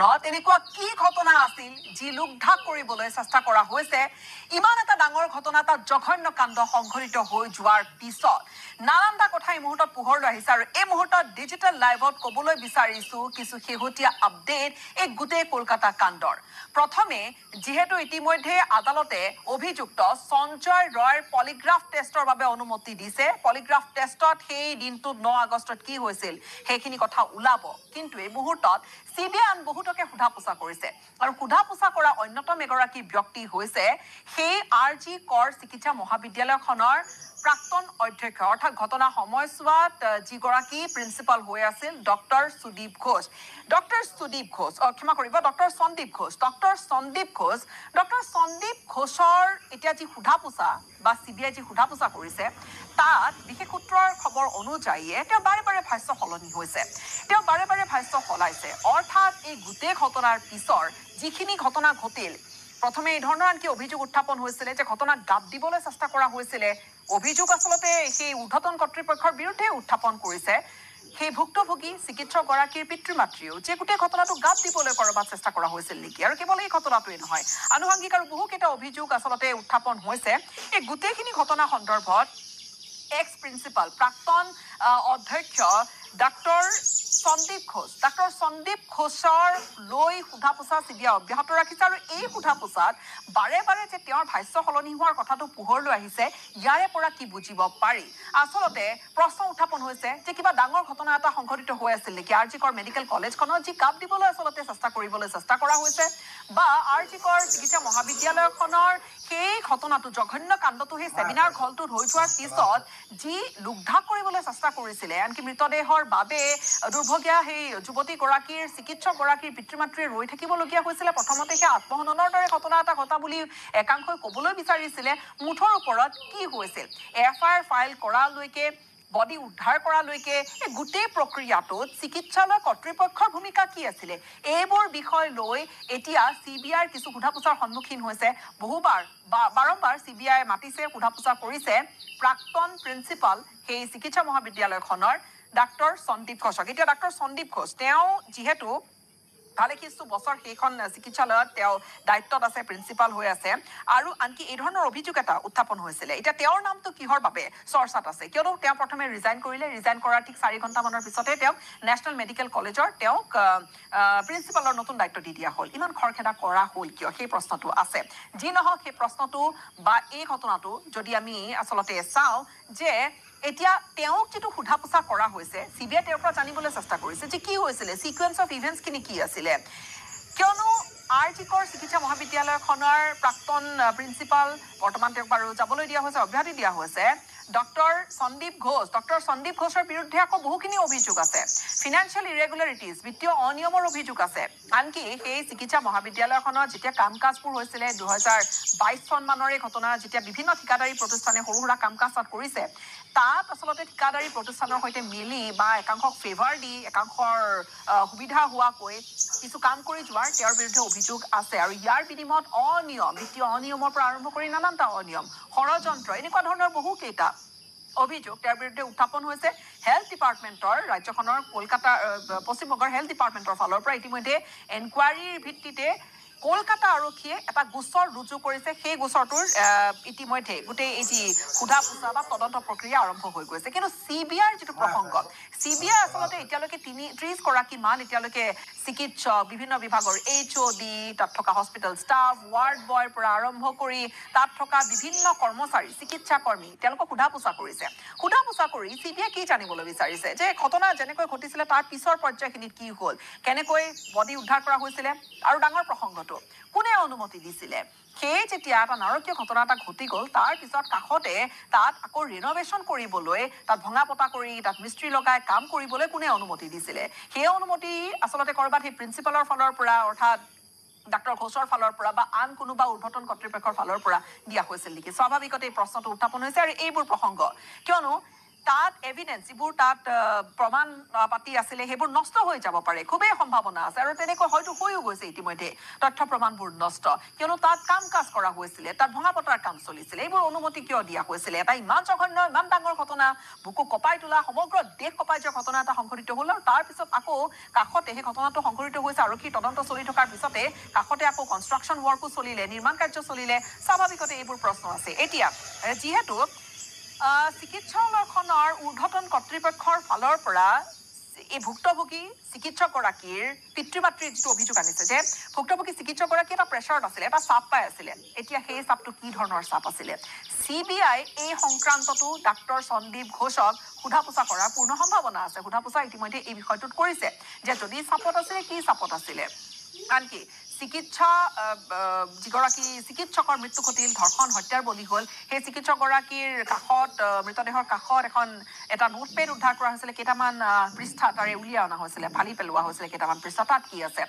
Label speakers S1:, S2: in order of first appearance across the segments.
S1: ৰত এনেকুৱা কি ঘটনা আছিল যি লোক ঢাক কৰিবলৈ চেষ্টা কৰা হৈছে ইমান এটা ডাঙৰ ঘটনা এটা জঘন্য কাণ্ড সংঘটিত হৈ যোৱাৰ পিছত নানানটা কথা এই মুহূৰ্তত পোহৰলৈ আহিছে আৰু এই মুহূৰ্তত ডিজিটেল লাইভত ক'বলৈ বিচাৰিছো কিছু শেহতীয়া আপডেট এই গোটেই কলকাতা কাণ্ডৰ প্ৰথমে যিহেতু ইতিমধ্যে আদালতে অভিযুক্ত সঞ্জয় ৰয়ৰ পলিগ্ৰাফ টেষ্টৰ বাবে অনুমতি দিছে পলিগ্ৰাফ টেষ্টত সেই দিনটোত ন আগষ্টত কি হৈছিল সেইখিনি কথা ওলাব কিন্তু এই মুহূৰ্তত চি বি আই আন বহুত পদকে সোধা পোছা কৰিছে আৰু সোধা পোছা কৰা অন্যতম এগৰাকী ব্যক্তি হৈছে সেই আৰ জি কৰ চিকিৎসা মহাবিদ্যালয়খনৰ প্ৰাক্তন অধ্যক্ষ অৰ্থাৎ ঘটনা সময়ছোৱাত যিগৰাকী প্ৰিন্সিপাল হৈ আছিল ডক্টৰ সুদীপ ঘোষ ডক্টৰ সুদীপ ঘোষ ক্ষমা কৰিব doctor Sandip Ghosh doctor Sandip Ghosh doctor Sandip ঘোষৰ এতিয়া যি সোধা পোছা বা চি বি আই যি সোধা পোছা কৰিছে তাত বিশেষ সূত্ৰৰ খবৰ অনুযায়ীয়ে তেওঁ বাৰে বাৰে ভাষ্য সলনি হৈছে তেওঁ বাৰে বাৰে ভাষ্য সলাইছে অৰ্থাৎ এই গোটেই ঘটনাৰ পিছৰ যিখিনি ঘটনা ঘটিল প্ৰথমে এই ধৰণৰ আনকি অভিযোগ উত্থাপন হৈছিলে যে ঘটনাক গাপ দিবলৈ চেষ্টা কৰা হৈছিলে অভিযোগ আচলতে সেই উৰ্ধতন কৰ্তৃপক্ষৰ বিৰুদ্ধে উত্থাপন কৰিছে সেই ভুক্তভোগী চিকিৎসকগৰাকীৰ পিতৃ মাতৃয়েও যে গোটেই ঘটনাটো গাপ দিবলৈ কৰবাত চেষ্টা কৰা হৈছিল নেকি আৰু কেৱল এই ঘটনাটোৱে নহয় আনুষংগিক আৰু বহুকেইটা অভিযোগ আচলতে উত্থাপন হৈছে এই গোটেইখিনি ঘটনা সন্দৰ্ভত এক্স প্ৰিঞ্চিপাল প্ৰাক্তন অধ্যক্ষ ডাক্তৰ সন্দীপ ঘোষ ডাক্তৰ সন্দীপ ঘোষৰ লৈ সোধা পোছা চি বি অব্যাহত ৰাখিছে আৰু এই সোধা পোছাত বাৰে বাৰে যে তেওঁৰ ভাষ্য সলনি হোৱাৰ কথাটো পোহৰলৈ আহিছে ইয়াৰে পৰা কি বুজিব পাৰি আচলতে প্ৰশ্ন উত্থাপন হৈছে যে কিবা ডাঙৰ ঘটনা এটা সংঘটিত হৈ আছিল নেকি আৰ জি কৰ মেডিকেল কলেজখনত যি কাপ দিবলৈ আচলতে চেষ্টা কৰিবলৈ চেষ্টা কৰা হৈছে বা আৰ জি কৰ চিকিৎসা মহাবিদ্যালয়খনৰ সেই ঘটনাটো জঘন্য কাণ্ডটো সেই চেমিনাৰ হলটোত হৈ যোৱাৰ পিছত যি লুগ্ধা কৰিবলৈ চেষ্টা কৰিছিলে আনকি মৃতদেহৰ বাবে দুৰ্ভগীয়া সেই যুৱতীগৰাকীৰ চিকিৎসকগৰাকীৰ পিতৃ মাতৃয়ে ৰৈ থাকিবলগীয়া হৈছিলে প্ৰথমতে সেই আত্মহননৰ দৰে ঘটনা এটা ঘটা বুলি একাংশই ক'বলৈ বিচাৰিছিলে মুঠৰ ওপৰত কি হৈছিল এফ আই আৰ ফাইল কৰালৈকে বডি উদ্ধাৰ কৰালৈকে এই গোটেই প্ৰক্ৰিয়াটোত চিকিৎসালয় কৰ্তৃপক্ষৰ ভূমিকা কি আছিলে এইবোৰ বিষয় লৈ এতিয়া চি বি আইৰ কিছু সোধা পোছাৰ সন্মুখীন হৈছে বহুবাৰ বাৰম্বাৰ চি বি আই মাতিছে সোধা পোছা কৰিছে প্ৰাক্তন প্ৰিন্সিপাল সেই চিকিৎসা মহাবিদ্যালয়খনৰ ডাক্তৰ সন্দীপ ঘোষক এতিয়া ডাক্তৰ সন্দীপ ঘোষ তেওঁ যিহেতু ভালে কিছু বছৰ সেইখন চিকিৎসালয়ত তেওঁ দায়িত্বত আছে প্ৰিন্সিপাল হৈ আছে আৰু আনকি এই ধৰণৰ অভিযোগ এটা উত্থাপন হৈছিলে এতিয়া তেওঁৰ নামটো কিহৰ বাবে চৰ্চাত আছে কিয়নো তেওঁ প্ৰথমে ৰিজাইন কৰিলে ৰিজাইন কৰাৰ ঠিক চাৰি ঘণ্টামানৰ পিছতে তেওঁক নেশ্যনেল মেডিকেল কলেজৰ তেওঁক প্ৰিন্সিপালৰ নতুন দায়িত্ব দি দিয়া হ'ল ইমান খৰখেদা কৰা হ'ল কিয় সেই প্ৰশ্নটো আছে যি নহওক সেই প্ৰশ্নটো বা এই ঘটনাটো যদি আমি আচলতে চাওঁ যে এতিয়া তেওঁক যিটো সোধা পোছা কৰা হৈছে চি বি আই তেওঁৰ পৰা জানিবলৈ চেষ্টা কৰিছে যে কি হৈছিলে চিকুৱেঞ্চ অফ ইভেণ্টছখিনি কি আছিলে কিয়নো আৰ আৰ্টিকৰ চিকিৎসা মহাবিদ্যালয়খনৰ প্ৰাক্তন প্ৰিন্সিপাল বৰ্তমান তেওঁক বাৰু যাবলৈ দিয়া হৈছে অব্যাহতি দিয়া হৈছে ডক্টৰ সন্দীপ ঘোষ ডক্টৰ সন্দীপ ঘোষৰ বিৰুদ্ধে আকৌ বহুখিনি অভিযোগ আছে ফিনেন্সিয়েল ইৰেগুলাৰিটিজ বিত্তীয় অনিয়মৰ অভিযোগ আছে আনকি সেই চিকিৎসা মহাবিদ্যালয়খনত যেতিয়া কাম কাজবোৰ হৈছিলে দুহেজাৰ বাইছ চনমানৰে ঘটনা যেতিয়া বিভিন্ন ঠিকাদাৰী প্ৰতিষ্ঠানে সৰু সুৰা কাম কাজ তাত কৰিছে তাত আচলতে ঠিকাদাৰী প্ৰতিষ্ঠানৰ সৈতে মিলি বা একাংশক ফেভাৰ দি একাংশৰ সুবিধা হোৱাকৈ কিছু কাম কৰি যোৱাৰ তেওঁৰ বিৰুদ্ধে অভিযোগ আছে আৰু ইয়াৰ বিনিময়ত অনিয়ম বৃত্তীয় অনিয়মৰ পৰা আৰম্ভ কৰি নানানটা অনিয়ম ষড়যন্ত্ৰ এনেকুৱা ধৰণৰ বহুকেইটা অভিযোগ তেওঁৰ বিৰুদ্ধে উত্থাপন হৈছে হেল্থ ডিপাৰ্টমেণ্টৰ ৰাজ্যখনৰ কলকাতাৰ পশ্চিমবংগৰ হেল্থ ডিপাৰ্টমেণ্টৰ ফালৰ পৰা ইতিমধ্যে এনকুৱাৰীৰ ভিত্তিতে কলকাতা আৰক্ষীয়ে এটা গোচৰ ৰুজু কৰিছে সেই গোচৰটোৰ ইতিমধ্যে গোটেই এই যি সোধা পোচা বা তদন্ত প্ৰক্ৰিয়া আৰম্ভ হৈ গৈছে কিন্তু চি বি আইৰ যিটো প্ৰসংগ চি বি আই আচলতে এতিয়ালৈকে তিনি ত্ৰিশ গৰাকী মান এতিয়ালৈকে চিকিৎসক বিভিন্ন বিভাগৰ এইচ অ' ডি তাত থকা হস্পিটেল ষ্টাফ ৱাৰ্ড বয়ৰ পৰা আৰম্ভ কৰি তাত থকা বিভিন্ন কৰ্মচাৰী চিকিৎসা কৰ্মী তেওঁলোকক সোধা পোচা কৰিছে সোধা পোচা চোৱা কৰি চি বি আই কি জানিবলৈ বিচাৰিছে যে ঘটনা যেনেকৈ ঘটিছিলে তাৰ পিছৰ পৰ্যায়খিনিত কি হ'ল কেনেকৈ বডি উদ্ধাৰ কৰা হৈছিলে আৰু ডাঙৰ প্ৰসংগটো কোনে অনুমতি দিছিলে সেয়ে যেতিয়া এটা নাৰকীয় ঘটনা এটা ঘটি গ'ল তাৰ পিছত কাষতে তাত আকৌ ৰিনভেশ্যন কৰিবলৈ তাত ভঙা পতা কৰি তাত মিস্ত্ৰী লগাই কাম কৰিবলৈ কোনে অনুমতি দিছিলে সেই অনুমতি আচলতে ক'ৰবাত সেই প্ৰিঞ্চিপালৰ ফালৰ পৰা অৰ্থাৎ ডাক্তৰ ঘোষৰ ফালৰ পৰা বা আন কোনোবা উদ্ভটন কৰ্তৃপক্ষৰ ফালৰ পৰা দিয়া হৈছিল নেকি স্বাভাৱিকতে এই প্ৰশ্নটো উত্থাপন হৈছে আৰু এইবোৰ প্ৰসংগ কিয়নো তাত এভিডেন্স যিবোৰ তাত প্ৰমাণ পাতি আছিলে সেইবোৰ নষ্ট হৈ যাব পাৰে খুবেই সম্ভাৱনা আছে আৰু তেনেকৈ হয়তো হৈও গৈছে ইতিমধ্যে তথ্য প্ৰমাণবোৰ নষ্ট কিয়নো তাত কাম কাজ কৰা হৈছিলে তাত ভঙা পতাৰ কাম চলিছিলে এইবোৰ অনুমতি কিয় দিয়া হৈছিলে এটা ইমান জঘন্য ইমান ডাঙৰ ঘটনা বুকু কপাই তোলা সমগ্ৰ দেশ কপাই যোৱা ঘটনা এটা সংঘটিত হ'ল আৰু তাৰপিছত আকৌ কাষতে সেই ঘটনাটো সংঘটিত হৈছে আৰক্ষীৰ তদন্ত চলি থকাৰ পিছতে কাষতে আকৌ কনষ্ট্ৰাকশ্যন ৱৰ্কো চলিলে নিৰ্মাণ কাৰ্য চলিলে স্বাভাৱিকতে এইবোৰ প্ৰশ্ন আছে এতিয়া যিহেতু চিকিৎসা অলখনৰ ঊৰ্ধতন কৰ্তৃপক্ষৰ ফালৰ পৰা এই ভুক্তভোগী চিকিৎসকগৰাকীৰ পিতৃ মাতৃৰ যিটো অভিযোগ আনিছে যে ভুক্তভোগী চিকিৎসকগৰাকী এটা প্ৰেছাৰত আছিলে এটা চাপ পাই আছিলে এতিয়া সেই চাপটো কি ধৰণৰ চাপ আছিলে চি বি আই এই সংক্ৰান্ততো ডাক্তৰ সন্দীপ ঘোষক সোধা পোছা কৰাৰ পূৰ্ণ সম্ভাৱনা আছে সোধা পোছা ইতিমধ্যে এই বিষয়টোত কৰিছে যে যদি চাপত আছিলে কি চাপত আছিলে আনকি চিকিৎসা যিগৰাকী চিকিৎসকৰ মৃত্যু ঘটিল ধৰ্ষণ হত্যাৰ বলি হ'ল সেই চিকিৎসকগৰাকীৰ কাষত মৃতদেহৰ কাষত এখন এটা নোট পেড উদ্ধাৰ কৰা হৈছিলে কেইটামান পৃষ্ঠা তাৰে উলিয়াই অনা হৈছিলে ফালি পেলোৱা হৈছিলে কেইটামান পৃষ্ঠা তাত কি আছে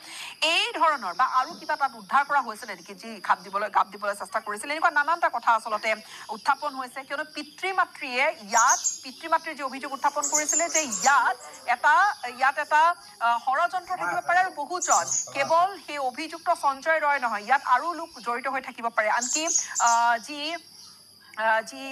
S1: এই ধৰণৰ বা আৰু কিবা তাত উদ্ধাৰ কৰা হৈছিলে নেকি যি ঘাপ দিবলৈ ঘাপ দিবলৈ চেষ্টা কৰিছিল এনেকুৱা নানানটা কথা আচলতে উত্থাপন হৈছে কিয়নো পিতৃ মাতৃয়ে ইয়াত পিতৃ মাতৃৰ যি অভিযোগ উত্থাপন কৰিছিলে যে ইয়াত এটা ইয়াত এটা ষড়যন্ত্ৰ থাকিব পাৰে আৰু বহুজন কেৱল সেই অভিযোগ অভিযুক্ত সঞ্জয় ৰয় নহয় ইয়াত আৰু লোক জড়িত হৈ থাকিব পাৰে আনকি আহ যি যি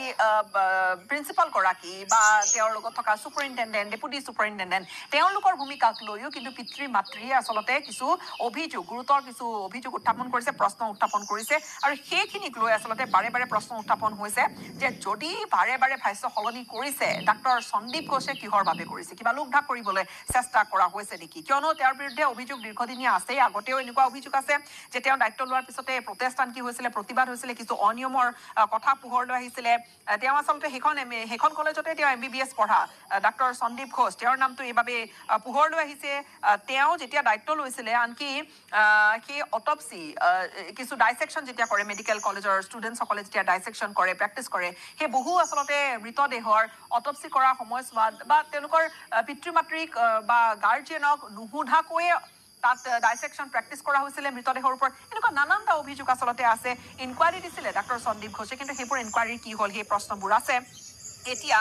S1: প্ৰিন্সিপাল গৰাকী বা তেওঁৰ লগত থকা ছুপাৰিণ্টেণ্ডেণ্ট ডেপুটি ছুপাৰিণ্টেণ্ডেণ্ট তেওঁলোকৰ ভূমিকাক লৈও কিন্তু পিতৃ মাতৃয়ে আচলতে কিছু অভিযোগ গুৰুতৰ কিছু অভিযোগ উত্থাপন কৰিছে প্ৰশ্ন উত্থাপন কৰিছে আৰু সেইখিনিক লৈ আচলতে বাৰে বাৰে প্ৰশ্ন উত্থাপন হৈছে যে যদি বাৰে বাৰে ভাষ্য সলনি কৰিছে ডাক্তৰ সন্দীপ ঘোষে কিহৰ বাবে কৰিছে কিবা লোক ঢাক কৰিবলৈ চেষ্টা কৰা হৈছে নেকি কিয়নো তেওঁৰ বিৰুদ্ধে অভিযোগ দীৰ্ঘদিনীয়া আছেই আগতেও এনেকুৱা অভিযোগ আছে যে তেওঁৰ দায়িত্ব লোৱাৰ পিছতে প্ৰতিষ্ঠান কি হৈছিলে প্ৰতিবাদ হৈছিলে কিছু অনিয়মৰ কথা পোহৰ লৈ আহিছিলে তেওঁ আচলতে সেইখন সেইখন কলেজতে তেওঁ এম বি বি এছ পঢ়া ডাক্তৰ সন্দীপ ঘোষ তেওঁৰ নামটো এইবাবেই পোহৰলৈ আহিছে তেওঁ যেতিয়া দায়িত্ব লৈছিলে আনকি সেই অটপচি কিছু ডাইচেকশ্যন যেতিয়া কৰে মেডিকেল কলেজৰ ষ্টুডেণ্টসকলে যেতিয়া ডাইচেকশ্যন কৰে প্ৰেক্টিচ কৰে সেই বহু আচলতে মৃতদেহৰ অটপচি কৰাৰ সময়ছোৱাত বা তেওঁলোকৰ পিতৃ মাতৃক বা গাৰ্জেনক নুসোধাকৈয়ে তাত ডাইচেকশ্যন প্ৰেক্টিছ কৰা হৈছিলে মৃতদেহৰ ওপৰত এনেকুৱা নানানটা অভিযোগ আচলতে আছে ইনকুৱাৰী দিছিলে ডাক্তৰ সন্দীপ ঘোষে কিন্তু সেইবোৰ ইনকুৱাৰী কি হ'ল সেই প্ৰশ্নবোৰ আছে এতিয়া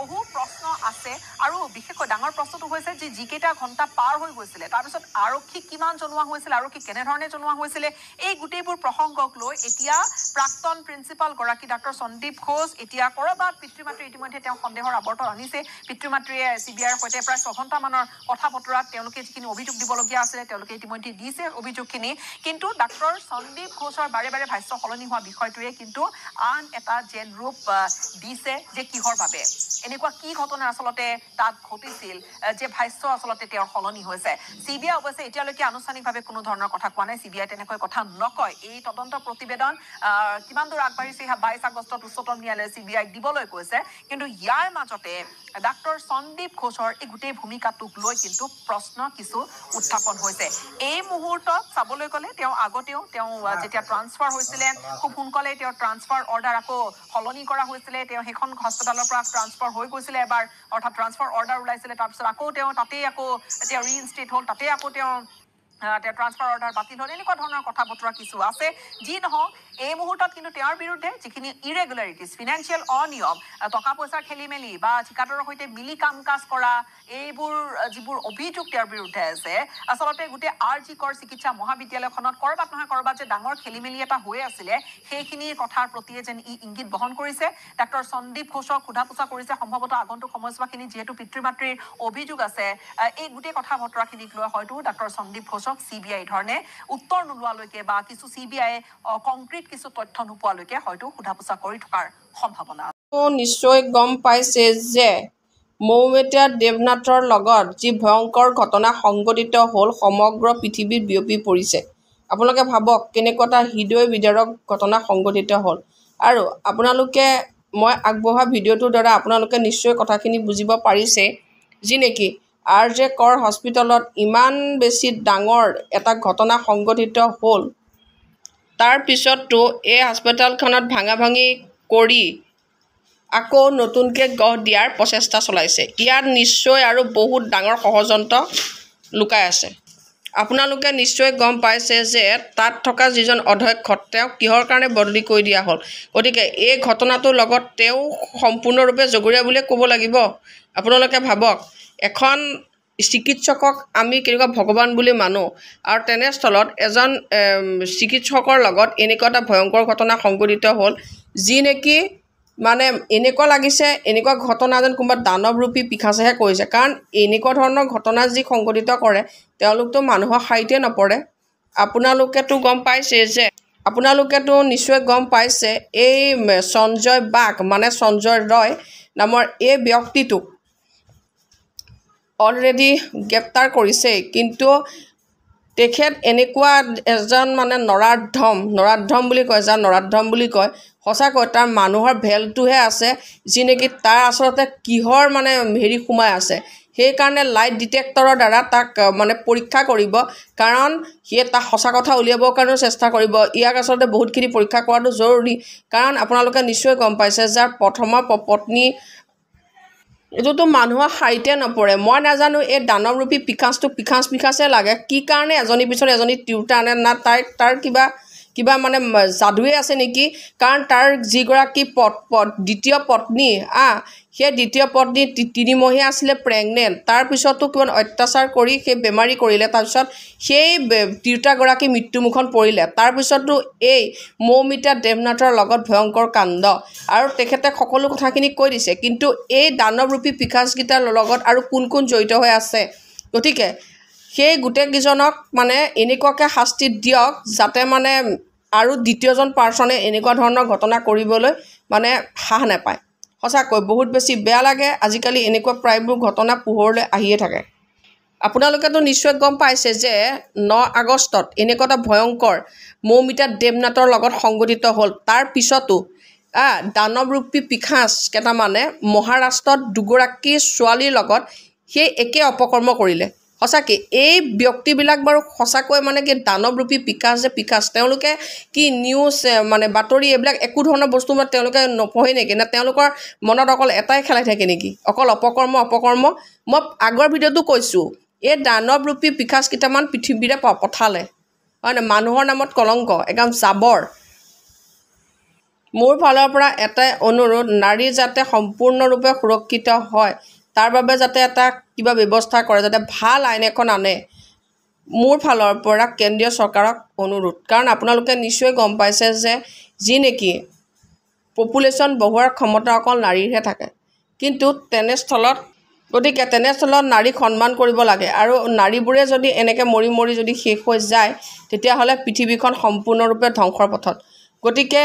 S1: বহু প্ৰশ্ন আছে আৰু বিশেষকৈ ডাঙৰ প্ৰশ্নটো হৈছে যে যিকেইটা ঘণ্টা পাৰ হৈ গৈছিলে তাৰপিছত আৰক্ষীক কিমান জনোৱা হৈছিলে আৰক্ষীক কেনেধৰণে জনোৱা হৈছিলে এই গোটেইবোৰ প্ৰসংগক লৈ এতিয়া প্ৰাক্তন প্ৰিন্সিপাল গৰাকী ডাক্টৰ সন্দীপ ঘোষ এতিয়া ক'ৰবাত পিতৃ মাতৃ ইতিমধ্যে তেওঁ সন্দেহৰ আৱৰ্তন আনিছে পিতৃ মাতৃয়ে চি বি আইৰ সৈতে প্ৰায় ছঘণ্টামানৰ কথা বতৰাত তেওঁলোকে যিখিনি অভিযোগ দিবলগীয়া আছিলে তেওঁলোকে ইতিমধ্যে দিছে অভিযোগখিনি কিন্তু ডাক্তৰ সন্দীপ ঘোষৰ বাৰে বাৰে ভাষ্য সলনি হোৱা বিষয়টোৱে কিন্তু আন এটা যেন ৰূপ দিছে যে কিহৰ বাবে এনেকুৱা কি ঘটনা আচলতে তাত ঘটিছিল যে ভাষ্য আচলতে তেওঁৰ সলনি হৈছে চি বি আই অৱশ্যে এতিয়ালৈকে আনুষ্ঠানিকভাৱে কোনো ধৰণৰ কথা কোৱা নাই চি বি আই তেনেকৈ কথা নকয় এই তদন্ত প্ৰতিবেদন কিমান দূৰ আগবাঢ়িছে সেয়া বাইছ আগষ্টত উচ্চতম ন্যায়ালয়ে চি বি আইক দিবলৈ কৈছে কিন্তু ইয়াৰ মাজতে ডাক্তৰ সন্দীপ ঘোষৰ এই গোটেই ভূমিকাটোক লৈ কিন্তু প্ৰশ্ন কিছু উত্থাপন হৈছে এই মুহূৰ্তত চাবলৈ গ'লে তেওঁ আগতেও তেওঁ যেতিয়া ট্ৰান্সফাৰ হৈছিলে খুব সোনকালে তেওঁৰ ট্ৰান্সফাৰ অৰ্ডাৰ আকৌ সলনি কৰা হৈছিলে তেওঁ সেইখন হস্পিটেলৰ পৰা ট্ৰান্স ট্ৰান্সফাৰ হৈ গৈছিলে এবাৰ অৰ্থাৎ ট্ৰান্সফাৰ অৰ্ডাৰ ওলাইছিলে তাৰপিছত আকৌ তেওঁ তাতেই আকৌ এতিয়া ৰি ৰিইনষ্টেট হ'ল তাতে আকৌ তেওঁ তেওঁ ট্ৰান্সফাৰ অৰ্ডাৰ বাতিল হ'ল এনেকুৱা ধৰণৰ কথা বতৰা কিছু আছে যি নহওক এই মুহূৰ্তত কিন্তু তেওঁৰ বিৰুদ্ধে যিখিনি ইৰেগুলাৰিটিজ ফিনেন্সিয়েল অনিয়ম টকা পইচাৰ খেলি মেলি বা ঠিকাদাৰৰ সৈতে মিলি কাম কাজ কৰা এইবোৰ যিবোৰ অভিযোগ তেওঁৰ বিৰুদ্ধে আছে আচলতে গোটেই আৰ জি কৰ চিকিৎসা মহাবিদ্যালয়খনত ক'ৰবাত নহয় ক'ৰবাত যে ডাঙৰ খেলি মেলি এটা হৈ আছিলে সেইখিনি কথাৰ প্ৰতি যেন ই ইংগিত বহন কৰিছে ডাক্তৰ সন্দীপ ঘোষক সোধা পোছা কৰিছে সম্ভৱতঃ আগন্তুক সময়ছোৱাখিনি যিহেতু পিতৃ মাতৃৰ অভিযোগ আছে এই গোটেই কথা বতৰাখিনিক লৈ হয়তো ডাক্তৰ সন্দীপ ঘোষক ধৰক চি বি আই ধৰণে উত্তৰ নোলোৱালৈকে বা কিছু চি বি আইয়ে কংক্ৰিট কিছু তথ্য নোপোৱালৈকে হয়তো সোধা পোছা কৰি থকাৰ সম্ভাৱনা
S2: নিশ্চয় গম পাইছে যে মৌমেতীয়া দেৱনাথৰ লগত যি ভয়ংকৰ ঘটনা সংঘটিত হ'ল সমগ্ৰ পৃথিৱীত বিয়পি পৰিছে আপোনালোকে ভাবক কেনেকুৱা এটা হৃদয় বিদাৰক ঘটনা সংঘটিত হ'ল আৰু আপোনালোকে মই আগবঢ়োৱা ভিডিঅ'টোৰ দ্বাৰা আপোনালোকে নিশ্চয় কথাখিনি বুজিব পাৰিছে যি নেকি আৰ জে কৰ হস্পিটেলত ইমান বেছি ডাঙৰ এটা ঘটনা সংঘটিত হ'ল তাৰপিছততো এই হস্পিটেলখনত ভাঙা ভাঙি কৰি আকৌ নতুনকৈ গঢ় দিয়াৰ প্ৰচেষ্টা চলাইছে ইয়াত নিশ্চয় আৰু বহুত ডাঙৰ ষড়যন্ত্ৰ লুকাই আছে আপোনালোকে নিশ্চয় গম পাইছে যে তাত থকা যিজন অধ্যক্ষ তেওঁক কিহৰ কাৰণে বদলি কৰি দিয়া হ'ল গতিকে এই ঘটনাটোৰ লগত তেওঁ সম্পূৰ্ণৰূপে জগৰীয়া বুলিয়ে ক'ব লাগিব আপোনালোকে ভাবক এখন চিকিৎসকক আমি কেনেকুৱা ভগৱান বুলি মানো আৰু তেনেস্থলত এজন চিকিৎসকৰ লগত এনেকুৱা এটা ভয়ংকৰ ঘটনা সংঘটিত হ'ল যি নেকি মানে এনেকুৱা লাগিছে এনেকুৱা ঘটনা যেন কোনোবা দানৱ ৰূপী পিখাচেহে কৰিছে কাৰণ এনেকুৱা ধৰণৰ ঘটনা যি সংঘটিত কৰে তেওঁলোকতো মানুহৰ শাৰীতে নপৰে আপোনালোকেতো গম পাইছে যে আপোনালোকেতো নিশ্চয় গম পাইছে এই সঞ্জয় বাঘ মানে সঞ্জয় ৰয় নামৰ এই ব্যক্তিটোক অলৰেডি গ্ৰেপ্তাৰ কৰিছেই কিন্তু তেখেত এনেকুৱা এজন মানে নৰাধম নৰাধম বুলি কয় যাৰ নৰাধম বুলি কয় সঁচাকৈ তাৰ মানুহৰ ভেলটোহে আছে যি নেকি তাৰ আচলতে কিহৰ মানে হেৰি সোমাই আছে সেইকাৰণে লাইট ডিটেক্টৰৰ দ্বাৰা তাক মানে পৰীক্ষা কৰিব কাৰণ সি তাক সঁচা কথা উলিয়াবৰ কাৰণেও চেষ্টা কৰিব ইয়াক আচলতে বহুতখিনি পৰীক্ষা কৰাটো জৰুৰী কাৰণ আপোনালোকে নিশ্চয় গম পাইছে যাৰ প্ৰথমৰ পত্নী এইটোতো মানুহৰ সাৰিতে নপৰে মই নাজানো এই দানৱ ৰূপী পিখাচটো পিখাচ পিকাঁচে লাগে কি কাৰণে এজনীৰ পিছত এজনী টিউটাৰ আনে না তাইৰ তাৰ কিবা কিবা মানে যাদুৱে আছে নেকি কাৰণ তাৰ যিগৰাকী প দ্বিতীয় পত্নী আ সেই দ্বিতীয় পত্নী তিনিমহীয়া আছিলে প্ৰেগনেণ্ট তাৰপিছতো কিমান অত্যাচাৰ কৰি সেই বেমাৰী কৰিলে তাৰপিছত সেই তিৰোতাগৰাকী মৃত্যুমুখত পৰিলে তাৰপিছতো এই মৌমিতা দেৱনাথৰ লগত ভয়ংকৰ কাণ্ড আৰু তেখেতে সকলো কথাখিনি কৈ দিছে কিন্তু এই দানৱৰূপী পিখাচকেইটাৰ লগত আৰু কোন কোন জড়িত হৈ আছে গতিকে সেই গোটেইকেইজনক মানে এনেকুৱাকৈ শাস্তি দিয়ক যাতে মানে আৰু দ্বিতীয়জন পাৰ্চনে এনেকুৱা ধৰণৰ ঘটনা কৰিবলৈ মানে সাহ নাপায় সঁচাকৈ বহুত বেছি বেয়া লাগে আজিকালি এনেকুৱা প্ৰায়বোৰ ঘটনা পোহৰলৈ আহিয়ে থাকে আপোনালোকেতো নিশ্চয় গম পাইছে যে ন আগষ্টত এনেকুৱা এটা ভয়ংকৰ মৌমিতা দেৱনাথৰ লগত সংঘটিত হ'ল তাৰ পিছতো দানৱ ৰূপী পিখাঁচ কেইটামানে মহাৰাষ্ট্ৰত দুগৰাকী ছোৱালীৰ লগত সেই একে অপকৰ্ম কৰিলে সঁচা কি এই ব্যক্তিবিলাক বাৰু সঁচাকৈ মানে কি দানৱৰূপী পিকাছ যে পিকাছ তেওঁলোকে কি নিউজ মানে বাতৰি এইবিলাক একো ধৰণৰ বস্তু মানে তেওঁলোকে নপঢ়ে নেকি নে তেওঁলোকৰ মনত অকল এটাই খেলাই থাকে নেকি অকল অপকৰ্ম অপকৰ্ম মই আগৰ ভিডিঅ'টো কৈছোঁ এই দানৱ ৰূপী পিকাছ কেইটামান পৃথিৱীৰে প পঠালে হয়নে মানুহৰ নামত কলংক একদম জাবৰ মোৰ ফালৰ পৰা এটাই অনুৰোধ নাৰী যাতে সম্পূৰ্ণৰূপে সুৰক্ষিত হয় তাৰ বাবে যাতে এটা কিবা ব্যৱস্থা কৰে যাতে ভাল আইন এখন আনে মোৰ ফালৰ পৰা কেন্দ্ৰীয় চৰকাৰক অনুৰোধ কাৰণ আপোনালোকে নিশ্চয় গম পাইছে যে যি নেকি পপুলেশ্যন বঢ়োৱাৰ ক্ষমতা অকল নাৰীৰহে থাকে কিন্তু তেনেস্থলত গতিকে তেনেস্থলত নাৰীক সন্মান কৰিব লাগে আৰু নাৰীবোৰে যদি এনেকৈ মৰি মৰি যদি শেষ হৈ যায় তেতিয়াহ'লে পৃথিৱীখন সম্পূৰ্ণৰূপে ধ্বংসৰ পথত গতিকে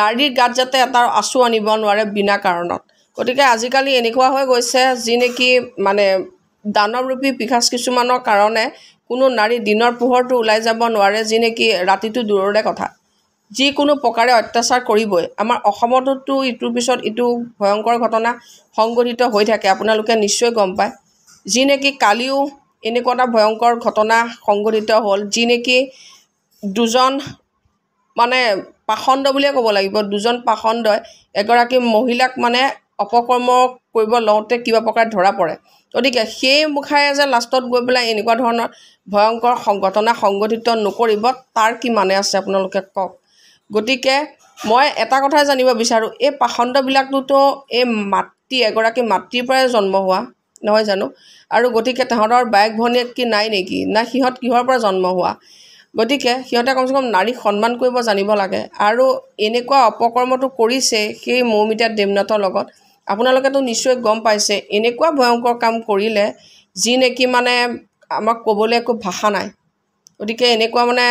S2: নাৰীৰ গাত যাতে এটা আঁচু আনিব নোৱাৰে বিনা কাৰণত গতিকে আজিকালি এনেকুৱা হৈ গৈছে যি নেকি মানে দানৱৰূপী পিশাচ কিছুমানৰ কাৰণে কোনো নাৰী দিনৰ পোহৰটো ওলাই যাব নোৱাৰে যি নেকি ৰাতিটো দূৰৰে কথা যিকোনো প্ৰকাৰে অত্যাচাৰ কৰিবই আমাৰ অসমতোতো ইটোৰ পিছত ইটো ভয়ংকৰ ঘটনা সংঘটিত হৈ থাকে আপোনালোকে নিশ্চয় গম পায় যি নেকি কালিও এনেকুৱা এটা ভয়ংকৰ ঘটনা সংঘটিত হ'ল যি নেকি দুজন মানে পাখণ্ড বুলিয়ে ক'ব লাগিব দুজন পাখণ্ডই এগৰাকী মহিলাক মানে অপকৰ্ম কৰিব লওঁতে কিবা প্ৰকাৰে ধৰা পৰে গতিকে সেই মুখাৰে যে লাষ্টত গৈ পেলাই এনেকুৱা ধৰণৰ ভয়ংকৰ সংঘটনা সংঘটিত নকৰিব তাৰ কি মানে আছে আপোনালোকে কওক গতিকে মই এটা কথাই জানিব বিচাৰোঁ এই পাখণ্ডবিলাকটোতো এই মাতৃ এগৰাকী মাতৃৰ পৰাই জন্ম হোৱা নহয় জানো আৰু গতিকে তাহাঁতৰ বায়েক ভনীয়েক কি নাই নেকি নাই সিহঁত কিহৰ পৰা জন্ম হোৱা গতিকে সিহঁতে কমচে কম নাৰীক সন্মান কৰিব জানিব লাগে আৰু এনেকুৱা অপকৰ্মটো কৰিছে সেই মৌমিতা দেৱনাথৰ লগত আপোনালোকেতো নিশ্চয় গম পাইছে এনেকুৱা ভয়ংকৰ কাম কৰিলে যি নেকি মানে আমাক ক'বলৈ একো ভাষা নাই গতিকে এনেকুৱা মানে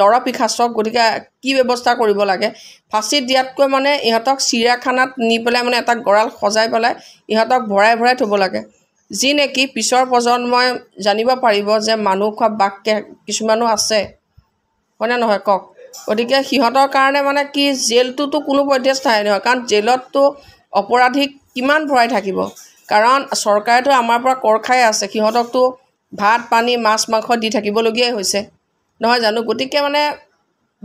S2: নৰপিশাচক গতিকে কি ব্যৱস্থা কৰিব লাগে ফাঁচি দিয়াতকৈ মানে ইহঁতক চিৰিয়াখানাত নি পেলাই মানে এটা গঁৰাল সজাই পেলাই ইহঁতক ভৰাই ভৰাই থ'ব লাগে যি নেকি পিছৰ প্ৰজন্মই জানিব পাৰিব যে মানুহ খোৱা বাক্য কিছুমানো আছে হয়নে নহয় কওক গতিকে সিহঁতৰ কাৰণে মানে কি জেলটোতো কোনো পধ্যে স্থায়ী নহয় কাৰণ জেলততো অপৰাধীক কিমান ভৰাই থাকিব কাৰণ চৰকাৰেতো আমাৰ পৰা কৰ খাই আছে সিহঁতকতো ভাত পানী মাছ মাংস দি থাকিবলগীয়াই হৈছে নহয় জানো গতিকে মানে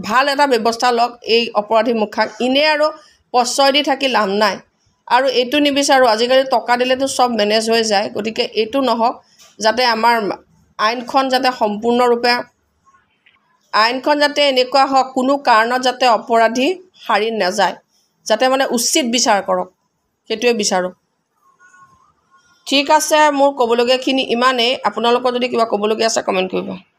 S2: ভাল এটা ব্যৱস্থা লওক এই অপৰাধী মুখাক ইনেই আৰু প্ৰশ্ৰয় দি থাকি লাভ নাই আৰু এইটো নিবিচাৰোঁ আজিকালি টকা দিলেতো চব মেনেজ হৈ যায় গতিকে এইটো নহওক যাতে আমাৰ আইনখন যাতে সম্পূৰ্ণৰূপে আইনখন যাতে এনেকুৱা হওক কোনো কাৰণত যাতে অপৰাধী সাৰি নাযায় যাতে মানে উচিত বিচাৰ কৰক সেইটোৱে বিচাৰোঁ
S1: ঠিক আছে মোৰ ক'বলগীয়াখিনি ইমানেই আপোনালোকৰ যদি কিবা ক'বলগীয়া আছে কমেণ্ট কৰিব